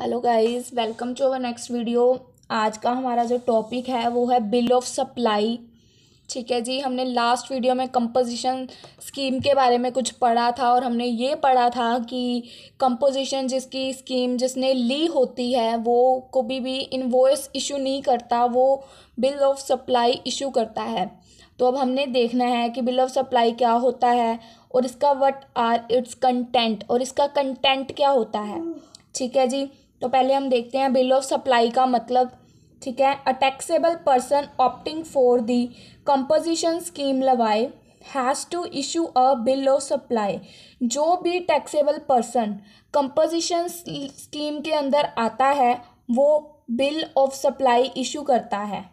hello guys welcome to our next video आज का हमारा जो टॉपिक है वो है बिल ऑफ सप्लाई ठीक है जी हमने लास्ट वीडियो में कंपोजिशन स्कीम के बारे में कुछ पढ़ा था और हमने ये पढ़ा था कि कंपोजिशन जिसकी स्कीम जिसने ली होती है वो कभी भी इन्वॉइस इशू नहीं करता वो बिल ऑफ सप्लाई इशू करता है तो अब हमने देखना है कि बिल ऑफ सप्लाई क्या होता है और इसका वट आर इट्स कंटेंट और इसका कंटेंट क्या होता है ठीक है जी तो पहले हम देखते हैं बिल ऑफ सप्लाई का मतलब ठीक है a taxable person opting for the composition scheme लगाए has to issue a bill of supply जो भी टैक्सेबल पर्सन कंपोजिशन स्कीम के अंदर आता है वो बिल ऑफ सप्लाई इशू करता है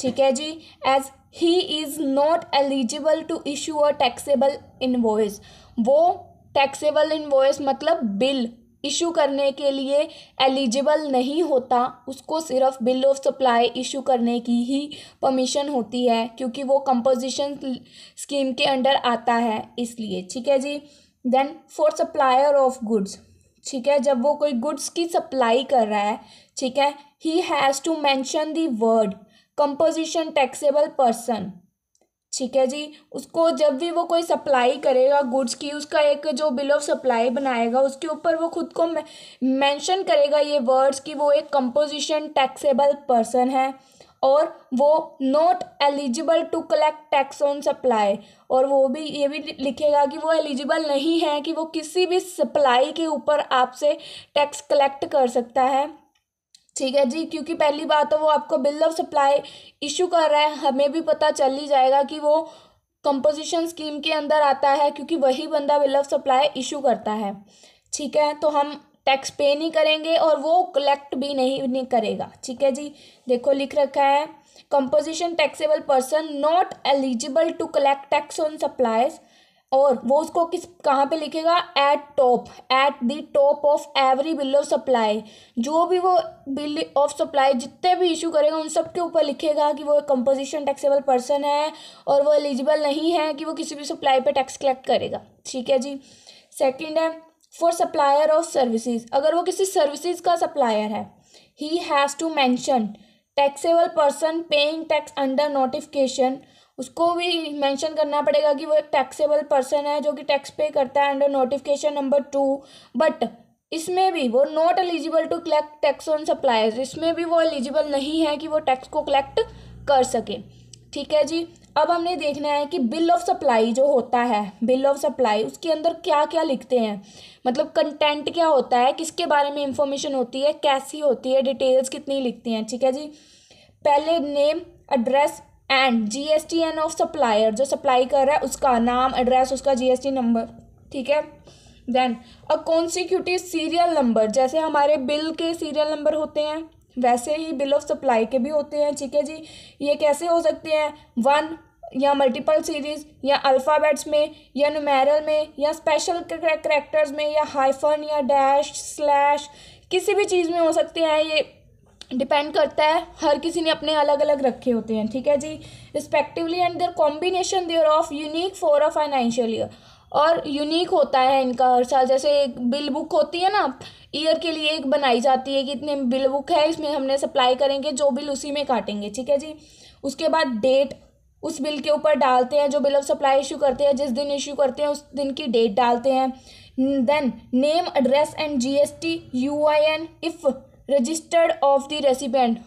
ठीक है जी as he is not eligible to issue a taxable invoice वो टैक्सेबल इन्वॉइस मतलब बिल इशू करने के लिए एलिजिबल नहीं होता उसको सिर्फ बिल ऑफ सप्लाई इशू करने की ही परमिशन होती है क्योंकि वो कंपोजिशन स्कीम के अंडर आता है इसलिए ठीक है जी then for supplier of goods ठीक है जब वो कोई गुड्स की सप्लाई कर रहा है ठीक है he has to mention the word composition taxable person ठीक है जी उसको जब भी वो कोई सप्लाई करेगा गुड्स की उसका एक जो बिल ऑफ सप्लाई बनाएगा उसके ऊपर वो खुद को मेंशन करेगा ये वर्ड्स कि वो एक कंपोजिशन टैक्सेबल पर्सन है और वो not eligible to collect tax on supply और वो भी ये भी लिखेगा कि वो एलिजिबल नहीं है कि वो किसी भी सप्लाई के ऊपर आपसे टैक्स कलेक्ट कर सकता है ठीक है जी क्योंकि पहली बात तो वो आपको बिल ऑफ सप्लाई इशू कर रहा है हमें भी पता चल ही जाएगा कि वो कंपोजिशन स्कीम के अंदर आता है क्योंकि वही बंदा बिल ऑफ सप्लाई इशू करता है ठीक है तो हम टैक्स पे नहीं करेंगे और वो कलेक्ट भी नहीं, नहीं करेगा ठीक है जी देखो लिख रखा है composition taxable person not eligible to collect tax on supplies और वो उसको किस कहाँ पे लिखेगा at top at the top of every bill of supply जो भी वो बिल ऑफ सप्लाई जितने भी इशू करेगा उन सब के ऊपर लिखेगा कि वो कंपोजिशन टैक्सेबल पर्सन है और वो एलिजिबल नहीं है कि वो किसी भी सप्लाई पे टैक्स कलेक्ट करेगा ठीक है जी सेकंड है फॉर सप्लायर ऑफ सर्विसेज अगर वो किसी सर्विसेज का सप्लायर है he has to mention taxable person paying tax under notification उसको भी मेंशन करना पड़ेगा कि वो एक टैक्सेबल पर्सन है जो कि टैक्स पे करता है under notification number two but इसमें भी वो not eligible to collect tax on suppliers इसमें भी वो एलिजिबल नहीं है कि वो टैक्स को कलेक्ट कर सके ठीक है जी अब हमने देखना है कि बिल ऑफ सप्लाई जो होता है बिल ऑफ सप्लाई उसके अंदर क्या क्या लिखते हैं मतलब कंटेंट क्या होता है किसके बारे में इंफॉर्मेशन होती है कैसी होती है डिटेल्स कितनी लिखती हैं ठीक है जी पहले name address and G S T N of supplier जो सप्लाई कर रहा है उसका नाम एड्रेस उसका जी एस टी नंबर ठीक है then a consecutive serial number जैसे हमारे बिल के सीरियल नंबर होते हैं वैसे ही बिल ऑफ सप्लाई के भी होते हैं ठीक है जी ये कैसे हो सकते हैं वन या मल्टीपल सीरीज या अल्फ़ाबेट्स में या नुमेरल में या स्पेशल करेक्टर्स में या हाइफन या डैश स्लैश किसी भी चीज़ में हो सकते हैं ये डिपेंड करता है हर किसी ने अपने अलग अलग रखे होते हैं ठीक है जी respectively and their combination their of unique for a financial year और यूनिक होता है इनका हर साल जैसे एक बिल बुक होती है ना ईयर के लिए एक बनाई जाती है कि इतने बिल बुक है इसमें हमने सप्लाई करेंगे जो बिल उसी में काटेंगे ठीक है जी उसके बाद डेट उस बिल के ऊपर डालते हैं जो बिल ऑफ सप्लाई इशू करते हैं जिस दिन इशू करते हैं उस दिन की डेट डालते हैं then name address and G S T U I N if registered of the recipient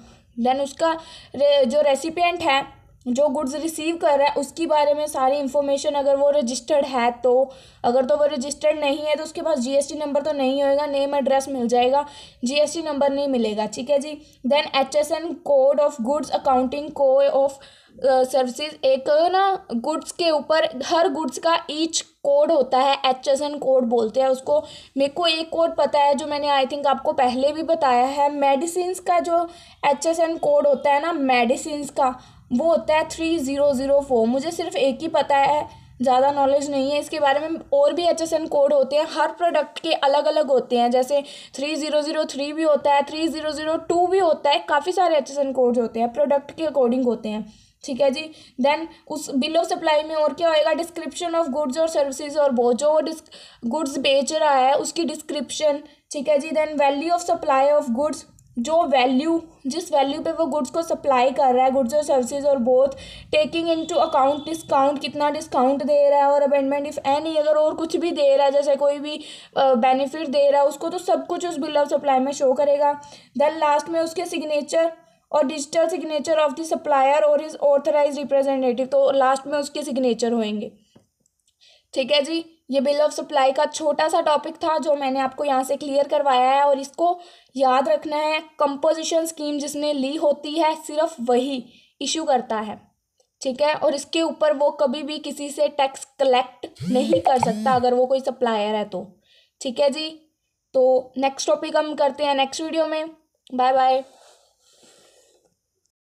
then उसका रे, जो रेसिपेंट है जो गुड्स रिसीव कर रहा है उसके बारे में सारी इन्फॉर्मेशन अगर वो रजिस्टर्ड है तो अगर तो वो रजिस्टर्ड नहीं है तो उसके पास जीएसटी नंबर तो नहीं होएगा नेम एड्रेस मिल जाएगा जीएसटी नंबर नहीं मिलेगा ठीक है जी then HSN code of goods accounting code of services एक ना गुड्स के ऊपर हर गुड्स का ईच कोड होता है एच एस एन कोड बोलते हैं उसको मेरे को एक कोड पता है जो मैंने आई थिंक आपको पहले भी बताया है मेडिसिन का जो एच एस एन कोड होता है ना मेडिसिन का वो होता है थ्री ज़ीरो ज़ीरो फोर मुझे सिर्फ एक ही पता है ज़्यादा नॉलेज नहीं है इसके बारे में और भी एच एस एन कोड होते हैं हर प्रोडक्ट के अलग अलग होते हैं जैसे थ्री ज़ीरो ज़ीरो थ्री भी होता है थ्री ज़ीरो ज़ीरो टू भी होता है काफ़ी सारे एच एस एन कोड होते हैं प्रोडक्ट के अकॉर्डिंग होते हैं ठीक है जी देन उस बिलो सप्लाई में और क्या होएगा डिस्क्रिप्शन ऑफ गुड्स और सर्विसेज और वो जो गुड्स बेच रहा है उसकी डिस्क्रिप्शन ठीक है जी then value of supply of goods जो वैल्यू जिस वैल्यू पे वो गुड्स को सप्लाई कर रहा है गुड्स और सर्विसेज और both taking into account discount कितना डिस्काउंट दे रहा है और अबेंडमेंट इफ़ एनी अगर और कुछ भी दे रहा है जैसे कोई भी बेनिफिट दे रहा है उसको तो सब कुछ उस बिल ऑफ सप्लाई में शो करेगा देन लास्ट में उसके सिग्नेचर और digital signature of the supplier और इज ऑथराइज रिप्रेजेंटेटिव तो लास्ट में उसके सिग्नेचर होंगे ठीक है जी ये बिल ऑफ सप्लाई का छोटा सा टॉपिक था जो मैंने आपको यहाँ से क्लियर करवाया है और इसको याद रखना है कंपोजिशन स्कीम जिसने ली होती है सिर्फ वही इशू करता है ठीक है और इसके ऊपर वो कभी भी किसी से टैक्स कलेक्ट नहीं कर सकता अगर वो कोई सप्लायर है तो ठीक है जी तो नेक्स्ट टॉपिक हम करते हैं नेक्स्ट वीडियो में बाय बाय